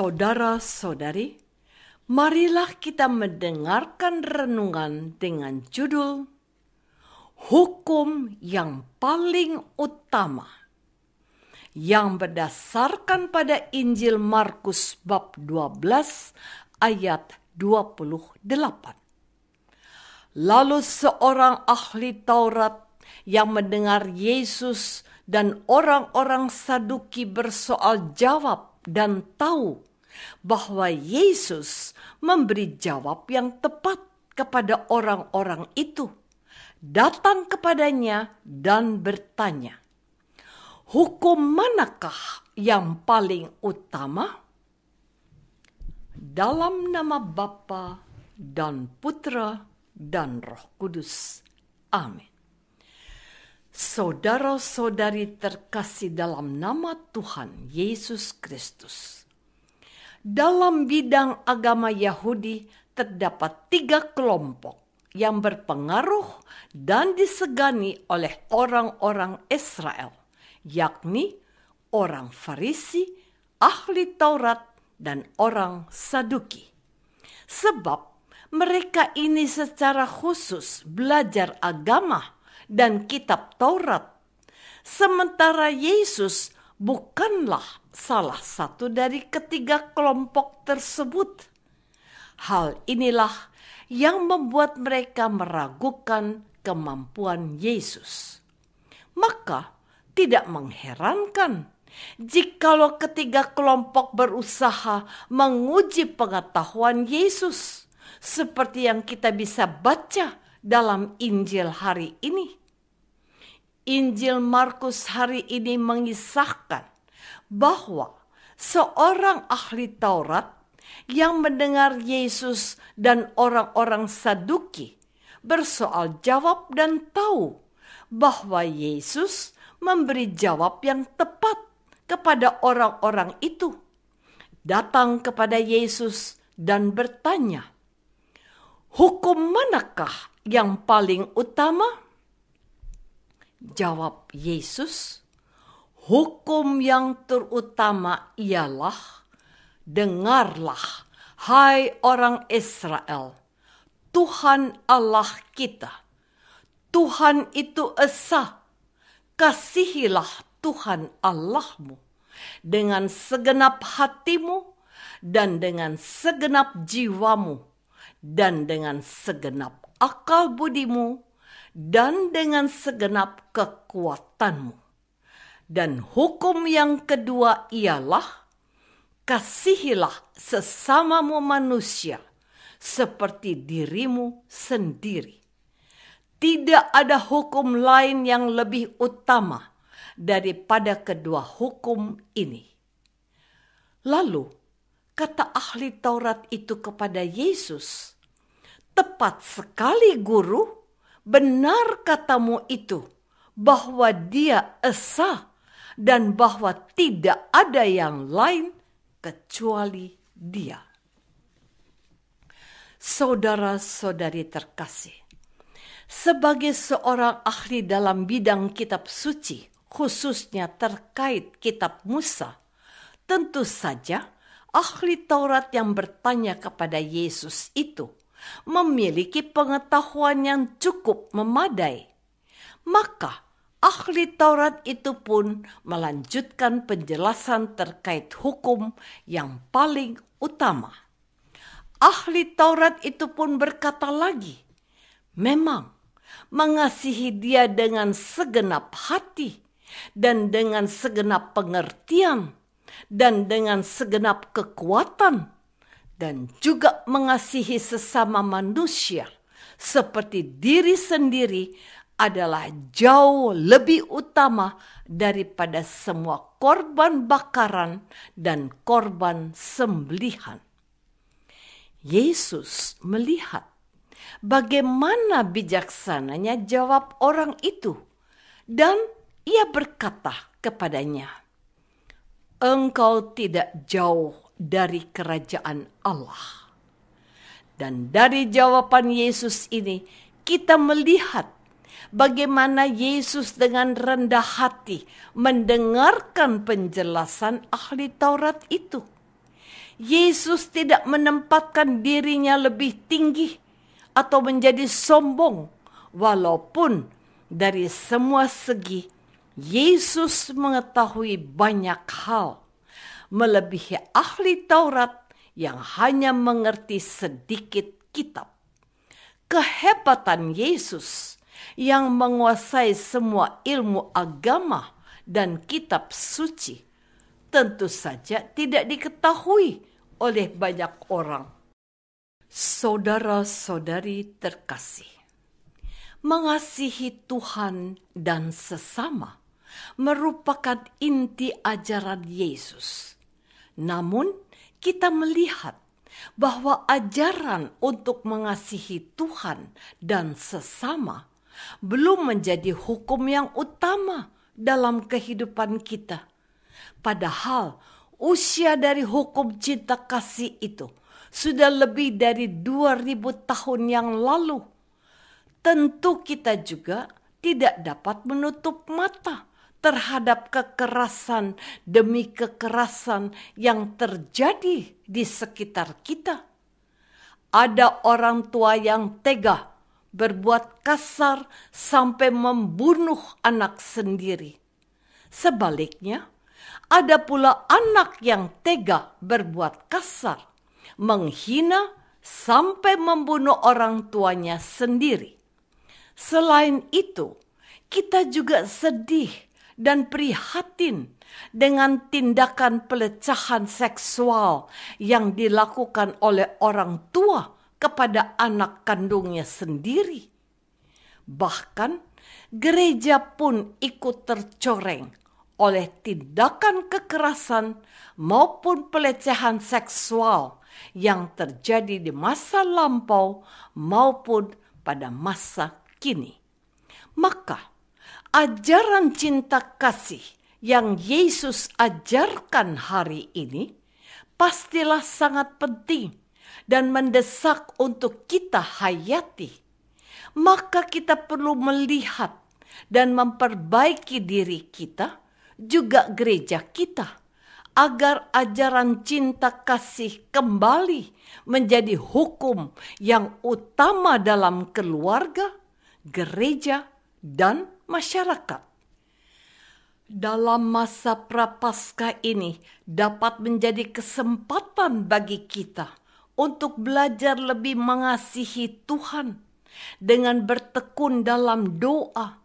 Saudara-saudari, marilah kita mendengarkan renungan dengan judul Hukum yang paling utama yang berdasarkan pada Injil Markus bab 12 ayat 28. Lalu seorang ahli Taurat yang mendengar Yesus dan orang-orang Saduki bersoal jawab dan tahu bahwa Yesus memberi jawab yang tepat kepada orang-orang itu, datang kepadanya dan bertanya, "Hukum manakah yang paling utama?" Dalam nama Bapa dan Putra dan Roh Kudus. Amin. Saudara-saudari terkasih dalam nama Tuhan Yesus Kristus dalam bidang agama Yahudi terdapat tiga kelompok yang berpengaruh dan disegani oleh orang-orang Israel, yakni orang Farisi, ahli Taurat, dan orang Saduki. Sebab mereka ini secara khusus belajar agama dan kitab Taurat. Sementara Yesus bukanlah salah satu dari ketiga kelompok tersebut. Hal inilah yang membuat mereka meragukan kemampuan Yesus. Maka tidak mengherankan jikalau ketiga kelompok berusaha menguji pengetahuan Yesus seperti yang kita bisa baca dalam Injil hari ini. Injil Markus hari ini mengisahkan bahwa seorang ahli Taurat yang mendengar Yesus dan orang-orang Saduki bersoal jawab dan tahu bahwa Yesus memberi jawab yang tepat kepada orang-orang itu. Datang kepada Yesus dan bertanya, "Hukum manakah yang paling utama?" Jawab Yesus, hukum yang terutama ialah dengarlah hai orang Israel, Tuhan Allah kita. Tuhan itu esa. Kasihilah Tuhan Allahmu dengan segenap hatimu dan dengan segenap jiwamu dan dengan segenap akal budimu dan dengan segenap kekuatanmu. Dan hukum yang kedua ialah kasihilah sesamamu manusia seperti dirimu sendiri. Tidak ada hukum lain yang lebih utama daripada kedua hukum ini. Lalu kata ahli Taurat itu kepada Yesus, "Tepat sekali, Guru." benar katamu itu bahwa dia esa dan bahwa tidak ada yang lain kecuali dia. Saudara-saudari terkasih, sebagai seorang ahli dalam bidang kitab suci, khususnya terkait kitab Musa, tentu saja ahli Taurat yang bertanya kepada Yesus itu – memiliki pengetahuan yang cukup memadai. Maka ahli Taurat itu pun melanjutkan penjelasan terkait hukum yang paling utama. Ahli Taurat itu pun berkata lagi, memang mengasihi dia dengan segenap hati dan dengan segenap pengertian dan dengan segenap kekuatan dan juga mengasihi sesama manusia seperti diri sendiri adalah jauh lebih utama daripada semua korban bakaran dan korban sembelihan. Yesus melihat bagaimana bijaksananya jawab orang itu dan ia berkata kepadanya, Engkau tidak jauh dari kerajaan Allah. Dan dari jawaban Yesus ini, kita melihat bagaimana Yesus dengan rendah hati mendengarkan penjelasan ahli Taurat itu. Yesus tidak menempatkan dirinya lebih tinggi atau menjadi sombong, walaupun dari semua segi Yesus mengetahui banyak hal melebihi ahli Taurat yang hanya mengerti sedikit kitab. Kehebatan Yesus yang menguasai semua ilmu agama dan kitab suci tentu saja tidak diketahui oleh banyak orang. Saudara-saudari terkasih, mengasihi Tuhan dan sesama merupakan inti ajaran Yesus namun, kita melihat bahwa ajaran untuk mengasihi Tuhan dan sesama belum menjadi hukum yang utama dalam kehidupan kita. Padahal usia dari hukum cinta kasih itu sudah lebih dari 2000 tahun yang lalu. Tentu kita juga tidak dapat menutup mata terhadap kekerasan demi kekerasan yang terjadi di sekitar kita. Ada orang tua yang tega berbuat kasar sampai membunuh anak sendiri. Sebaliknya, ada pula anak yang tega berbuat kasar, menghina sampai membunuh orang tuanya sendiri. Selain itu, kita juga sedih dan prihatin dengan tindakan pelecehan seksual yang dilakukan oleh orang tua kepada anak kandungnya sendiri. Bahkan gereja pun ikut tercoreng oleh tindakan kekerasan maupun pelecehan seksual yang terjadi di masa lampau maupun pada masa kini. Maka, ajaran cinta kasih yang Yesus ajarkan hari ini pastilah sangat penting dan mendesak untuk kita hayati. Maka kita perlu melihat dan memperbaiki diri kita, juga gereja kita, agar ajaran cinta kasih kembali menjadi hukum yang utama dalam keluarga, gereja, dan masyarakat. Dalam masa prapaskah ini dapat menjadi kesempatan bagi kita untuk belajar lebih mengasihi Tuhan dengan bertekun dalam doa,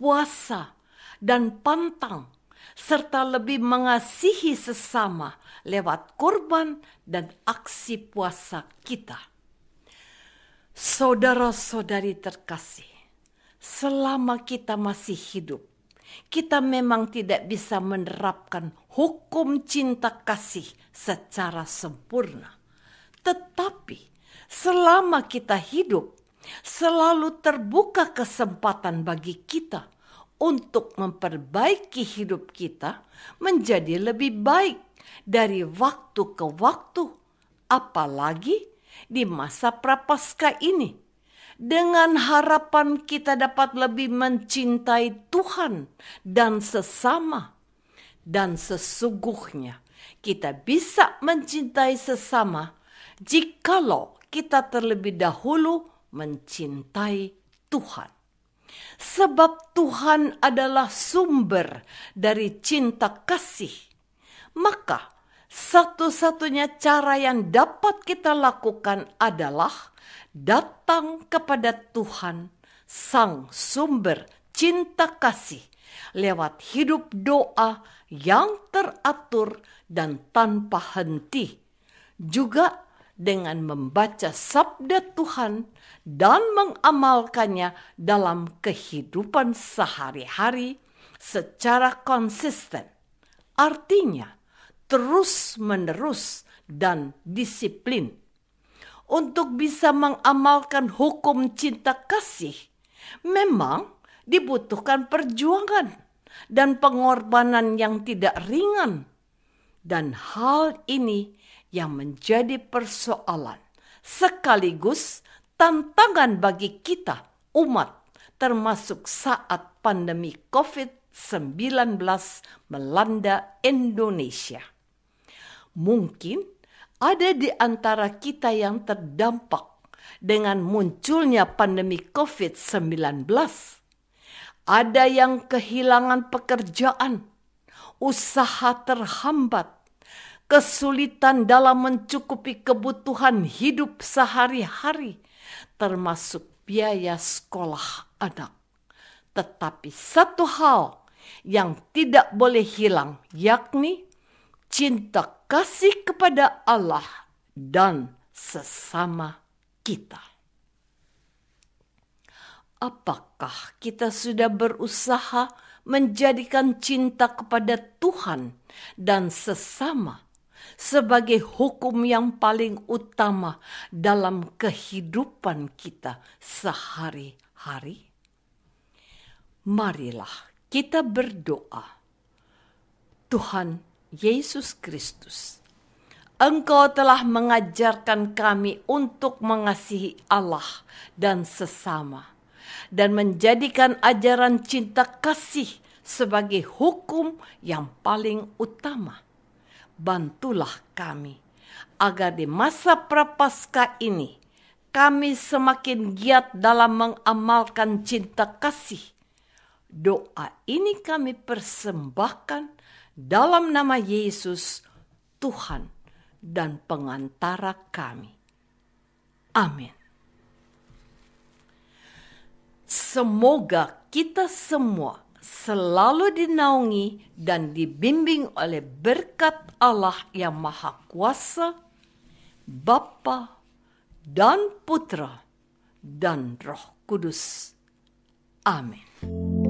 puasa, dan pantang serta lebih mengasihi sesama lewat korban dan aksi puasa kita. Saudara-saudari terkasih, selama kita masih hidup, kita memang tidak bisa menerapkan hukum cinta kasih secara sempurna. Tetapi selama kita hidup, selalu terbuka kesempatan bagi kita untuk memperbaiki hidup kita menjadi lebih baik dari waktu ke waktu, apalagi di masa prapaskah ini dengan harapan kita dapat lebih mencintai Tuhan dan sesama, dan sesungguhnya kita bisa mencintai sesama jikalau kita terlebih dahulu mencintai Tuhan. Sebab Tuhan adalah sumber dari cinta kasih, maka satu-satunya cara yang dapat kita lakukan adalah datang kepada Tuhan, Sang Sumber Cinta Kasih, lewat hidup doa yang teratur dan tanpa henti, juga dengan membaca Sabda Tuhan dan mengamalkannya dalam kehidupan sehari-hari secara konsisten. Artinya, terus-menerus dan disiplin. Untuk bisa mengamalkan hukum cinta kasih, memang dibutuhkan perjuangan dan pengorbanan yang tidak ringan, dan hal ini yang menjadi persoalan sekaligus tantangan bagi kita, umat, termasuk saat pandemi COVID-19 melanda Indonesia. Mungkin ada di antara kita yang terdampak dengan munculnya pandemi COVID-19. Ada yang kehilangan pekerjaan, usaha terhambat, kesulitan dalam mencukupi kebutuhan hidup sehari-hari, termasuk biaya sekolah anak. Tetapi satu hal yang tidak boleh hilang, yakni cinta kasih kepada Allah dan sesama kita. Apakah kita sudah berusaha menjadikan cinta kepada Tuhan dan sesama sebagai hukum yang paling utama dalam kehidupan kita sehari-hari? Marilah kita berdoa. Tuhan Yesus Kristus. Engkau telah mengajarkan kami untuk mengasihi Allah dan sesama, dan menjadikan ajaran cinta kasih sebagai hukum yang paling utama. Bantulah kami agar di masa prapaskah ini kami semakin giat dalam mengamalkan cinta kasih. Doa ini kami persembahkan dalam nama Yesus, Tuhan dan pengantara kami. Amin. Semoga kita semua selalu dinaungi dan dibimbing oleh berkat Allah yang Maha Kuasa, Bapa dan Putra dan Roh Kudus. Amin.